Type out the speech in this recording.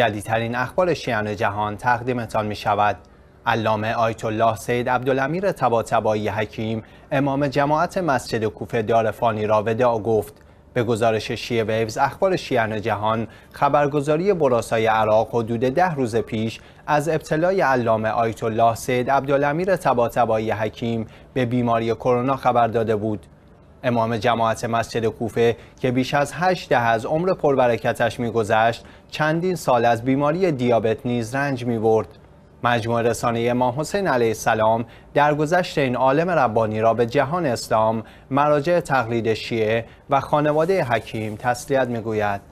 جدیدترین اخبار شیعان جهان تقدیمتان می شود. علامه آیت الله سید عبدالامیر تباتبایی حکیم امام جماعت مسجد کوفه فانی را وداع گفت به گزارش شیعه ویوز اخبار شیعان جهان خبرگزاری براسای عراق حدود ده روز پیش از ابتلای علامه آیت الله سید عبدالامیر حکیم به بیماری کرونا خبر داده بود امام جماعت مسجد کوفه که بیش از 8 ده از عمر پربرکتش میگذشت چندین سال از بیماری دیابت نیز رنج میبرد مجموع رسانه امام حسین علیه السلام درگذشت این عالم ربانی را به جهان اسلام مراجع تقلید شیعه و خانواده حکیم تسلیت میگوید